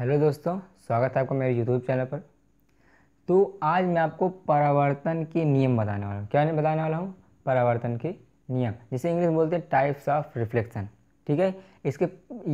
hello दोस्तों स्वागत है आपका मेरे यूट्यूब चैनल पर तो आज मैं आपको परावर्तन के नियम बताने वाला हूँ क्या नहीं बताने वाला हूँ परावर्तन के नियम जिसे इंग्लिश बोलते हैं टाइप्स ऑफ रिफ्लेक्शन ठीक है इसके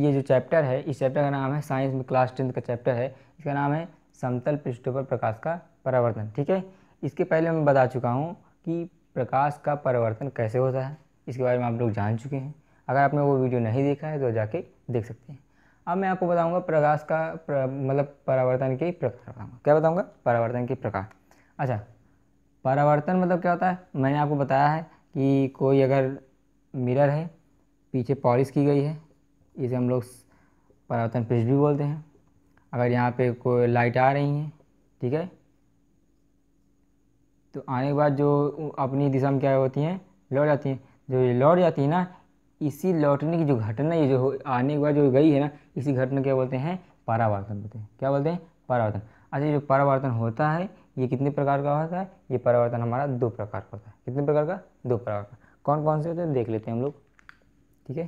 ये जो चैप्टर है इस चैप्टर का नाम है साइंस में क्लास टेंथ का चैप्टर है इसका नाम है समतल पृष्ठों पर प्रकाश का परावर्तन ठीक है इसके पहले मैं बता चुका हूँ कि प्रकाश का परावर्तन कैसे होता है इसके बारे में आप लोग जान चुके हैं अगर आपने वो वीडियो नहीं देखा है तो जाके देख सकते हैं अब मैं आपको बताऊँगा प्रकाश का प्र, मतलब परावर्तन की प्रकार बताऊँगा क्या बताऊँगा परावर्तन की प्रकार अच्छा परावर्तन मतलब क्या होता है मैंने आपको बताया है कि कोई अगर मिरर है पीछे पॉलिश की गई है इसे हम लोग परावर्तन पृष्ठ भी बोलते हैं अगर यहाँ पे कोई लाइट आ रही है ठीक है तो आने के बाद जो अपनी दिशा में क्या होती हैं लौट जाती हैं जो ये लौट जाती है ना इसी लौटने की जो घटना ये जो आने के बाद जो गई है ना इसी घटना क्या बोलते हैं परावर्तन बोलते हैं क्या बोलते हैं परावर्तन अच्छा जो परावर्तन होता है ये कितने प्रकार का होता है ये परावर्तन हमारा दो प्रकार का होता है कितने प्रकार का दो प्रकार का कौन कौन से होते हैं देख लेते हैं हम लोग ठीक है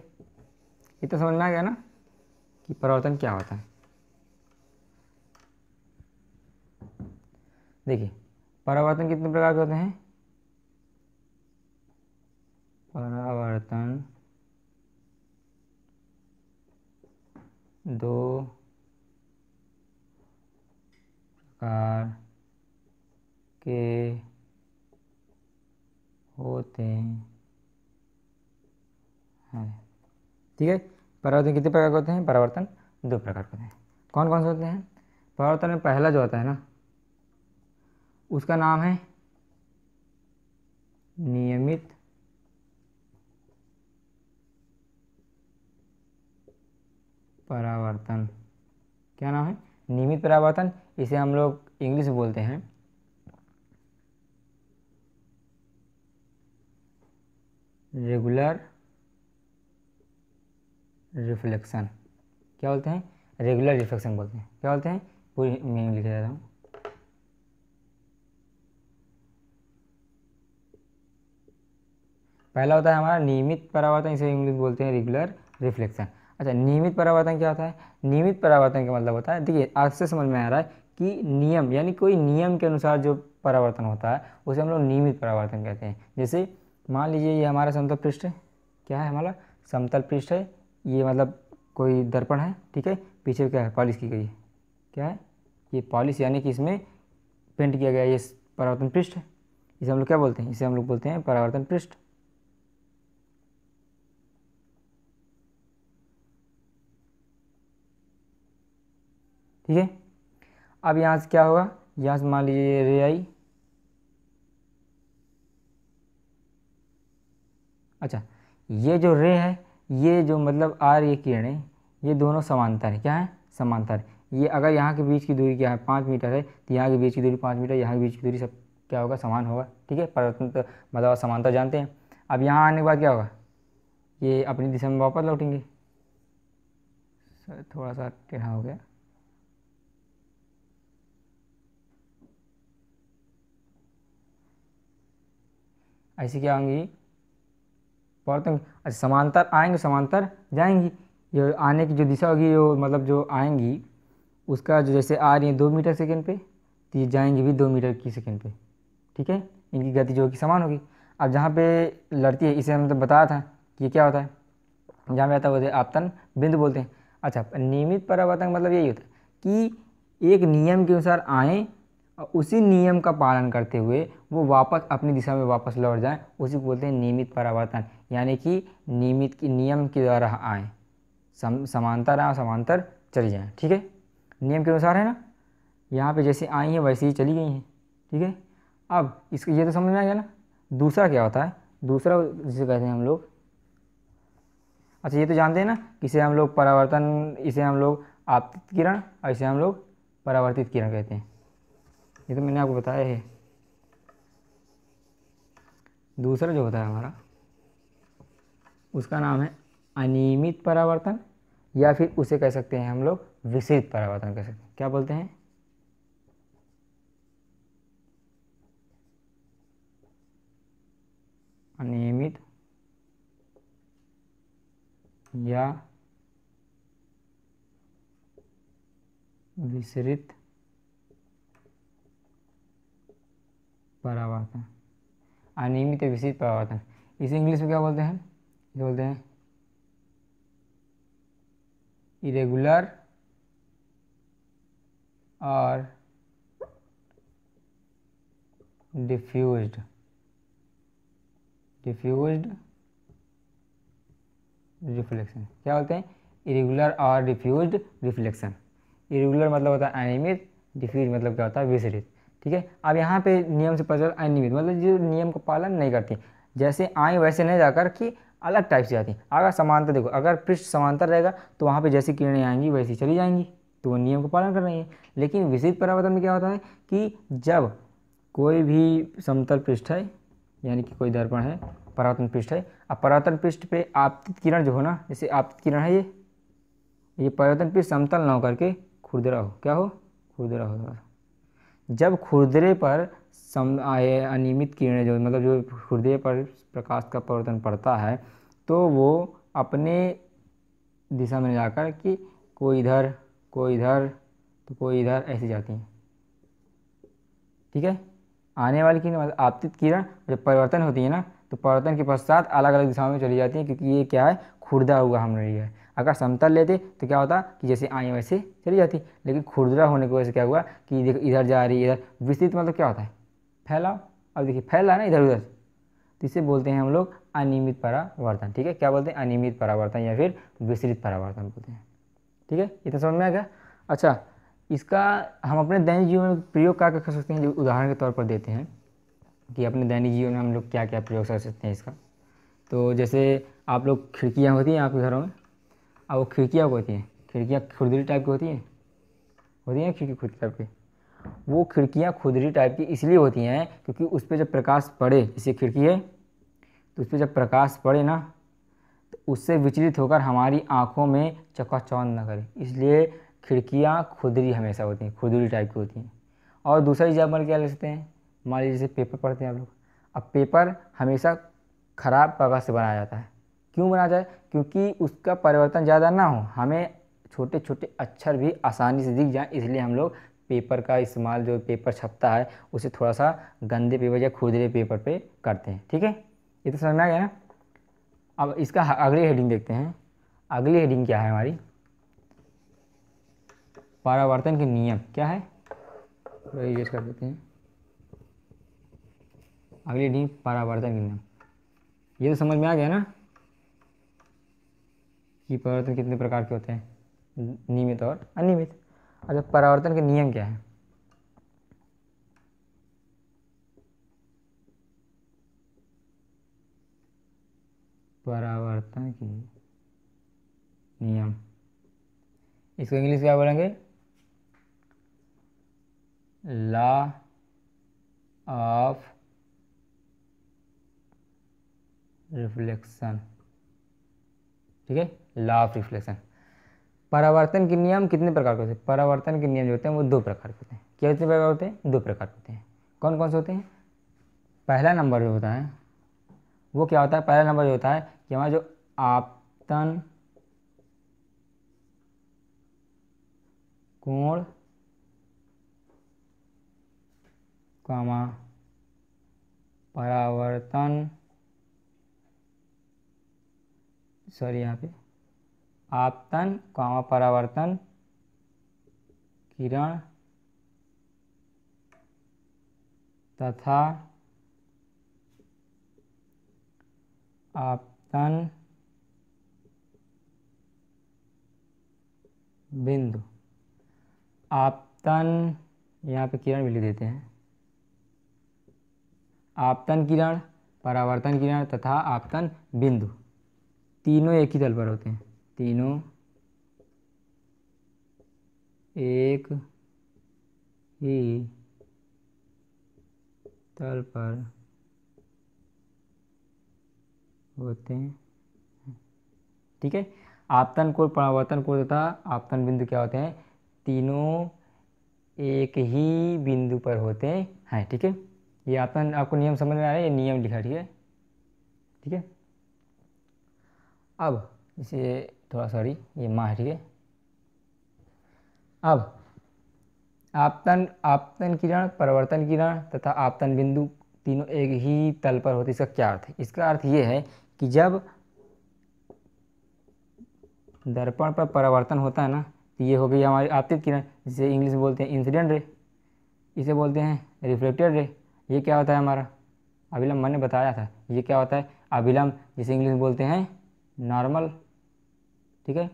तो समझ में आ गया ना कि परावर्तन क्या होता है देखिए परावर्तन कितने प्रकार के होते हैं परावर्तन दो प्रकार के होते हैं ठीक है परावर्तन कितने प्रकार के होते हैं परावर्तन दो प्रकार के होते हैं कौन कौन से होते हैं परावर्तन में पहला जो होता है ना उसका नाम है नियमित परावर्तन क्या नाम है नियमित परावर्तन इसे हम लोग इंग्लिश बोलते हैं रेगुलर रिफ्लेक्शन क्या बोलते हैं रेगुलर रिफ्लेक्शन बोलते हैं क्या बोलते हैं पूरी मीनिंग लिख देता हूँ पहला होता है हमारा नियमित परावर्तन इसे इंग्लिश बोलते हैं रेगुलर रिफ्लेक्शन अच्छा नियमित परावर्तन क्या होता है नियमित परावर्तन का मतलब होता है देखिए आज से समझ में आ रहा है कि नियम यानी कोई नियम के अनुसार जो परावर्तन होता है उसे हम लोग नियमित परावर्तन कहते हैं जैसे मान लीजिए ये हमारा समतल पृष्ठ है क्या है हमारा समतल पृष्ठ है ये मतलब कोई दर्पण है ठीक है पीछे क्या है पॉलिश की गई है क्या है ये पॉलिश यानी कि इसमें पेंट किया गया ये परावर्तन पृष्ठ है इसे हम लोग क्या बोलते हैं इसे हम लोग बोलते हैं परावर्तन पृष्ठ ठीक है अब यहाँ से क्या होगा यहाँ से मान लीजिए रे आई अच्छा ये जो रे है ये जो मतलब आर ये किरणें ये दोनों समांतर है क्या है समांतर ये अगर यहाँ के बीच की दूरी क्या है पाँच मीटर है तो यहाँ के बीच की दूरी पाँच मीटर यहाँ के बीच की दूरी सब क्या होगा समान होगा ठीक है परिवर्तन मतलब समानता जानते हैं अब यहाँ आने के बाद क्या होगा ये अपनी दिशा में वापस लौटेंगे सर थोड़ा सा टेढ़ा हो गया ऐसी क्या होंगी पढ़ते अच्छा समांतर आएंगे समांतर जाएंगी ये आने की जो दिशा होगी वो मतलब जो आएंगी उसका जो जैसे आ रही है दो मीटर सेकेंड पे तो ये जाएंगी भी दो मीटर की सेकेंड पे ठीक है इनकी गति जो होगी समान होगी अब जहाँ पे लड़ती है इसे हमने तो बताया था कि ये क्या होता है जहाँ पे आता है वो आपतन बिंदु बोलते हैं अच्छा नियमित परावर्तन मतलब यही होता है कि एक नियम के अनुसार आएँ और उसी नियम का पालन करते हुए वो वापस अपनी दिशा में वापस लौट जाएं उसी को बोलते हैं नियमित परावर्तन यानी कि नियमित की नियम के द्वारा आएँ सम समांतर आए समांतर चली जाएँ ठीक है नियम के अनुसार है ना यहाँ पे जैसे आई हैं वैसे ही चली गई हैं ठीक है अब इसको ये तो समझ में आ गया ना दूसरा क्या होता है दूसरा जिसे कहते हैं हम लोग अच्छा ये तो जानते हैं ना इसे हम लोग परावर्तन इसे हम लोग आपतित किरण और इसे हम लोग परावर्तित किरण कहते हैं ये तो मैंने आपको बताया है दूसरा जो होता है हमारा उसका नाम है अनियमित परावर्तन या फिर उसे कह सकते हैं हम लोग विसरित परावर्तन कह सकते हैं क्या बोलते हैं अनियमित या विसरित परावर्तन अनियमित तो परावर्तन इसे इंग्लिश में क्या बोलते हैं इसे बोलते हैं इरेगुलर और डिफ्यूज्ड डिफ्यूज्ड रिफ्लेक्शन क्या बोलते हैं इरेगुलर और डिफ्यूज्ड रिफ्लेक्शन इरेगुलर मतलब होता है अनियमित डिफ्यूज मतलब क्या होता है विसरित ठीक है अब यहाँ पे नियम से प्रचार अनियमित मतलब जो नियम का पालन नहीं करती जैसे आए वैसे नहीं जाकर कि अलग टाइप से जाती अगर समानता देखो अगर पृष्ठ समांतर रहेगा तो वहाँ पर जैसी किरणें आएंगी वैसी चली जाएंगी तो वो नियम का पालन कर रही है लेकिन विशेष परावर्तन में क्या होता है कि जब कोई भी समतल पृष्ठ है यानी कि कोई दर्पण है परावर्तन पृष्ठ है अब परावर्तन पृष्ठ पे आपतित किरण जो हो ना जैसे आपतित किरण है ये ये परावर्तन पृष्ठ समतल ना होकर के खुरदरा हो क्या हो खुरदरा हो जब खुरदरे पर सम अनियमित किरणें जो मतलब जो खुरदे पर प्रकाश का प्रवर्तन पड़ता है तो वो अपने दिशा में जाकर कि कोई इधर कोई इधर तो कोई इधर ऐसी जाती हैं ठीक है आने वाली किरण मतलब आपतित किरण जब परिवर्तन होती है ना तो परिवर्तन के पश्चात अलग अलग दिशाओं में चली जाती हैं क्योंकि ये क्या है खुर्दा हुआ हमने रही है अगर समतल लेते तो क्या होता कि जैसे आई वैसे चली जाती लेकिन खुरदरा होने की वजह से क्या हुआ कि देखो इधर जा रही इधर विस्तृत मतलब क्या होता है फैलाव अब देखिए फैला ना इधर उधर तो इसे बोलते हैं हम लोग अनियमित परावर्तन ठीक है क्या बोलते हैं अनियमित परावर्तन या फिर विस्तृत परावर्तन बोलते हैं ठीक है इतना तो समझ में आ गया अच्छा इसका हम अपने दैनिक जीवन में प्रयोग क्या क्या कर सकते हैं जो उदाहरण के तौर पर देते हैं कि अपने दैनिक जीवन में हम लोग क्या क्या प्रयोग कर सकते हैं इसका तो जैसे आप लोग खिड़कियाँ होती हैं आपके घरों में और वो खिड़कियाँ होती हैं खिड़कियाँ खुदरी टाइप की होती हैं होती हैं खिड़की खुदरी टाइप की वो खिड़कियाँ खुदरी टाइप की इसलिए होती हैं क्योंकि उस पर जब प्रकाश पड़े जैसे खिड़की है तो उस पर जब प्रकाश पड़े ना तो उससे विचलित होकर हमारी आँखों में चकाचौंध न करें इसलिए खिड़कियाँ खुदरी हमेशा होती हैं खुदरी टाइप की होती हैं और दूसरा एग्जाम्पल क्या ले सकते हैं मान लीजिए जैसे पेपर पढ़ते हैं आप लोग अब पेपर हमेशा ख़राब कागज़ से बनाया जाता है क्यों बनाया जाए क्योंकि उसका परिवर्तन ज़्यादा ना हो हमें छोटे छोटे अक्षर भी आसानी से दिख जाए इसलिए हम लोग पेपर का इस्तेमाल जो पेपर छपता है उसे थोड़ा सा गंदे पेपर या खुदरे पेपर पे करते हैं ठीक है ये तो समझ में आ गया ना अब इसका अगली हेडिंग देखते हैं अगली हेडिंग क्या है हमारी परावर्तन के नियम क्या है यूज कर देते हैं अगली हेडिंग परावर्तन के नियम ये तो समझ में आ गया ना कि परावर्तन कितने प्रकार के होते हैं नियमित और अनियमित अच्छा परावर्तन के नियम क्या है परावर्तन के नियम इसको इंग्लिश क्या बोलेंगे लॉ ऑफ रिफ्लेक्शन ठीक है लॉ ऑफ रिफ्लेक्शन परावर्तन के नियम कितने प्रकार के होते हैं परावर्तन के नियम जो होते हैं वो दो प्रकार के होते हैं क्या कितने प्रकार होते हैं दो प्रकार होते हैं कौन कौन से होते हैं पहला नंबर जो होता है वो क्या होता है पहला नंबर जो होता है कि हमारा जो आपतन कोण कामा परावर्तन सॉरी यहाँ पे आपतन कामा परावर्तन किरण तथा आपतन बिंदु आपतन यहाँ पे किरण भी लिख देते हैं आपतन किरण परावर्तन किरण तथा आपतन बिंदु तीनों एक ही तल पर होते हैं तीनों एक ही तल पर होते हैं ठीक है आपतन कोण परावर्तन कोण तथा आपतन बिंदु क्या होते हैं तीनों एक ही बिंदु पर होते हैं हाँ, ठीक है ये आपतन आपको नियम समझ में आ रहा है ये नियम लिखा ठीक है ठीक है अब इसे थोड़ा सॉरी ये माँ ठीक है अब आपतन आपतन किरण परिवर्तन किरण तथा आपतन बिंदु तीनों एक ही तल पर होते इसका क्या अर्थ है इसका अर्थ ये है कि जब दर्पण पर परिवर्तन होता है ना तो ये हो गई हमारी आपतित किरण जिसे इंग्लिश में बोलते हैं इंसिडेंट रे इसे बोलते हैं रिफ्लेक्टेड रे ये क्या होता है हमारा अभिलम्ब मैंने बताया था ये क्या होता है अभिलम्ब जिसे इंग्लिश में बोलते हैं नॉर्मल ठीक है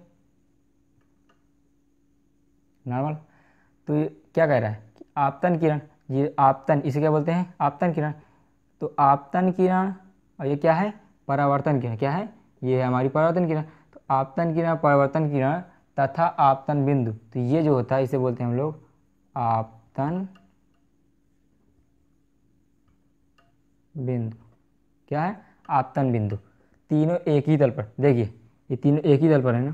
नॉर्मल तो ये क्या कह रहा है आपतन किरण ये आपतन इसे क्या बोलते हैं आपतन किरण तो आपतन किरण और ये क्या है परावर्तन किरण क्या है ये है हमारी परावर्तन किरण तो आपतन किरण परावर्तन किरण तथा आपतन बिंदु तो ये जो होता है इसे बोलते हैं हम लोग आपतन बिंदु क्या है आपतन बिंदु तीनों एक ही तल पर देखिए ये तीनों एक ही तल पर है ना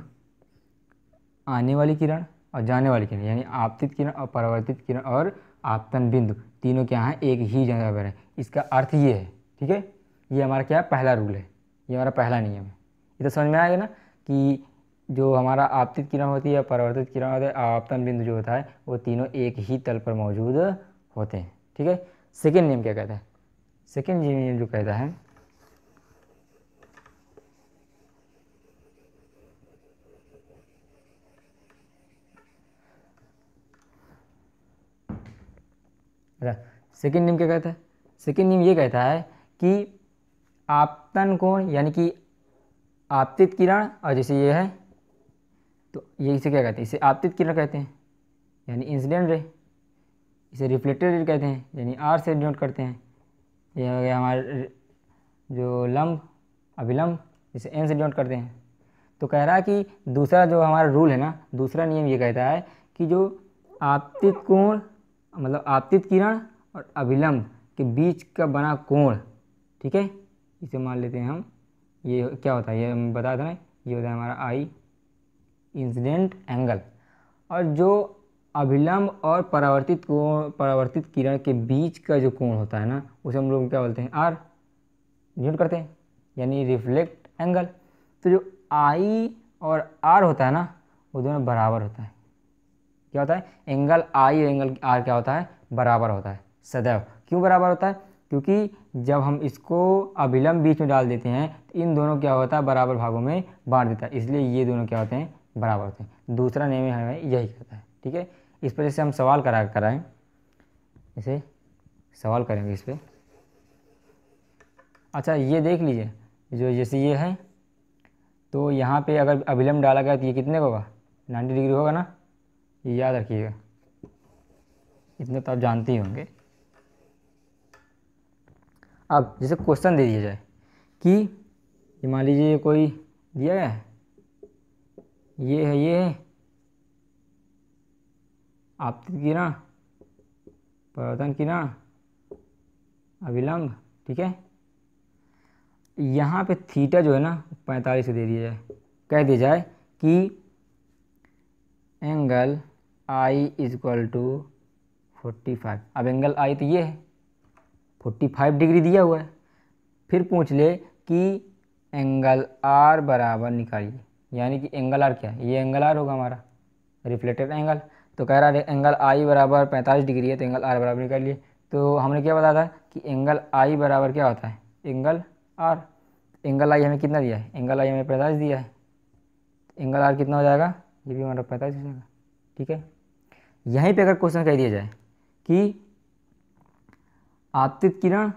आने वाली किरण और जाने वाली किरण यानी आपतित किरण और परावर्तित किरण और आपतन बिंदु तीनों क्या हैं एक ही जगह पर है इसका अर्थ ये है ठीक है ये हमारा क्या पहला रूल है ये हमारा पहला नियम है ये तो समझ में आएगा ना कि जो हमारा आपतित किरण होती है परावर्तित किरण होता है आपतन बिंदु जो होता है वो तीनों एक ही तल पर मौजूद होते हैं ठीक है सेकेंड नियम क्या कहता है सेकेंड नियम जो कहता है अच्छा सेकेंड नियम क्या कहता है सेकेंड नियम ये कहता है कि आपतन कोण यानी कि आपतित किरण और जैसे ये है तो ये इसे क्या कहते हैं इसे आपतित किरण कहते हैं यानी इंसिडेंट रे इसे रिफ्लेक्टेड रे कहते हैं यानी आर से डिनोट करते हैं ये हो गया हमारे जो लम्ब अभिलंब इसे एन से डिनोट करते हैं तो कह रहा है कि दूसरा जो हमारा रूल है ना दूसरा नियम ये कहता है कि जो आपतित कोण मतलब आपतित किरण और अभिलंब के बीच का बना कोण ठीक है इसे मान लेते हैं हम ये क्या होता है ये हम बता दें ये होता है हमारा आई इंसिडेंट एंगल और जो अभिलंब और परावर्तित कोण परावर्तित किरण के बीच का जो कोण होता है ना उसे हम लोग क्या बोलते हैं आर यूनिट करते हैं यानी रिफ्लेक्ट एंगल तो जो आई और आर होता है ना वो दोनों बराबर होता है क्या होता है एंगल आई और एंगल आर क्या होता है बराबर होता है सदैव क्यों बराबर होता है क्योंकि जब हम इसको अभिलंब बीच में डाल देते हैं तो इन दोनों क्या होता है बराबर भागों में बांट देता है इसलिए ये दोनों क्या होते हैं बराबर होते हैं दूसरा नियम हमें यही कहता है ठीक है इस पर जैसे हम सवाल करा कराएँ इसे सवाल करेंगे इस पर अच्छा ये देख लीजिए जो जैसे ये है तो यहाँ पे अगर अभिलंब डाला गया तो ये कितने का होगा नाइन्टी डिग्री होगा ना याद रखिएगा इतना तो आप जानते ही होंगे अब जैसे क्वेश्चन दे दिया जाए कि ये मान लीजिए कोई दिया गया है ये है ये है आप किरण परिवर्तन किरण अविलंब ठीक है यहाँ पे थीटा जो है ना पैंतालीस दे दिया जाए कह दिया जाए कि angle I is equal to forty five अब एंगल आई तो ये है फोर्टी फाइव डिग्री दिया हुआ है फिर पूछ ले कि एंगल आर बराबर निकालिए यानी कि एंगल आर क्या है ये एंगल आर होगा हमारा रिफ्लेक्टेड एंगल तो कह रहा है एंगल आई बराबर पैंतालीस डिग्री है तो एंगल आर बराबर निकालिए तो हमने क्या बताया था कि एंगल आई बराबर क्या होता है एंगल आर एंगल आई हमें कितना दिया है एंगल आई हमें पैंतालीस दिया है एंगल आर कितना हो जाएगा ये भी हमारा पैंतालीस हो जाएगा ठीक है यहीं पे अगर क्वेश्चन कह दिया जाए कि आपतित किरण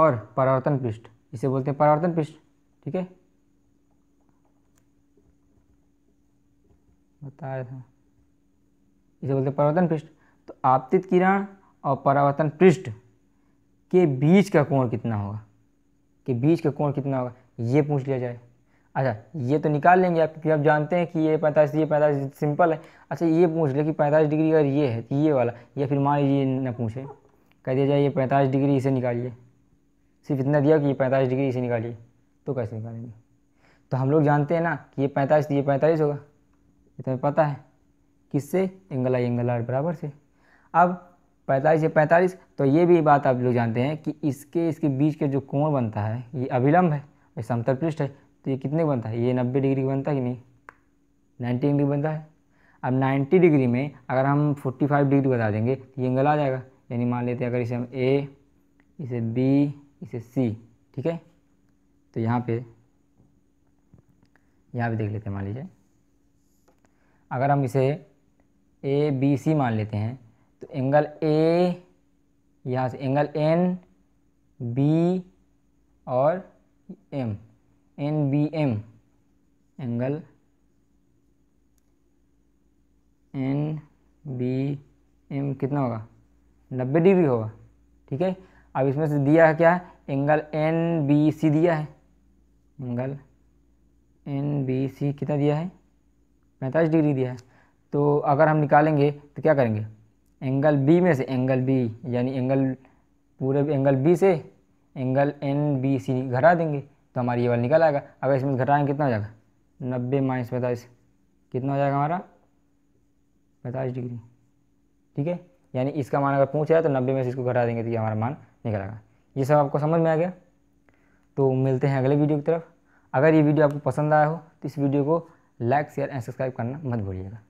और परावर्तन पृष्ठ इसे बोलते हैं परावर्तन पृष्ठ ठीक है बताया था इसे बोलते हैं परावर्तन पृष्ठ तो आपतित किरण और परावर्तन पृष्ठ के बीच का कोण कितना होगा के बीच का कोण कितना होगा ये पूछ लिया जाए अच्छा ये तो निकाल लेंगे आप क्योंकि आप जानते हैं कि ये पैंतालीस ये पैंतालीस सिंपल है अच्छा ये पूछ ले कि पैंतालीस डिग्री अगर ये है तो ये वाला या फिर मान लीजिए ना पूछे कह दिया जाए ये पैंतालीस डिग्री इसे निकालिए सिर्फ इतना दिया कि ये पैंतालीस डिग्री इसे निकालिए तो कैसे निकालेंगे तो हम लोग जानते हैं ना कि ये पैंतालीस तो ये पैंतालीस होगा ये तुम्हें पता है किससे एंगल आई एंगल आर बराबर से अब पैंतालीस या पैंतालीस तो ये भी बात आप लोग जानते हैं कि इसके इसके बीच के जो कोण बनता है ये अभिलंब है ये समतल पृष्ठ है तो ये कितने का बनता है ये नब्बे डिग्री का बनता है कि नहीं नाइन्टी डिग्री बनता है अब नाइन्टी डिग्री में अगर हम फोर्टी फाइव डिग्री बता देंगे तो ये एंगल आ जाएगा यानी मान लेते हैं अगर इसे हम ए इसे बी इसे सी ठीक है तो यहाँ पे यहाँ पे देख लेते हैं मान लीजिए अगर हम इसे ए बी सी मान लेते हैं तो एंगल ए यहाँ से एंगल एन बी और M N B M angle N B M कितना होगा नब्बे डिग्री होगा ठीक है अब इसमें से दिया है क्या है एंगल एन बी सी दिया है एंगल एन बी सी कितना दिया है पैंतालीस डिग्री दिया है तो अगर हम निकालेंगे तो क्या करेंगे एंगल बी में से एंगल बी यानी एंगल पूरे एंगल बी से एंगल एन बी सी घटा देंगे तो हमारा ये वाला निकल आएगा अगर इसमें घटाएंगे कितना हो जाएगा नब्बे माइनस पैंतालीस कितना हो जाएगा हमारा पैंतालीस डिग्री ठीक है यानी इसका मान अगर पूछा है तो नब्बे में से इसको घटा देंगे तो ये हमारा मान निकल आएगा ये सब आपको समझ में आ गया तो मिलते हैं अगले वीडियो की तरफ अगर ये वीडियो आपको पसंद आया हो तो इस वीडियो को लाइक शेयर एंड सब्सक्राइब करना मत भूलिएगा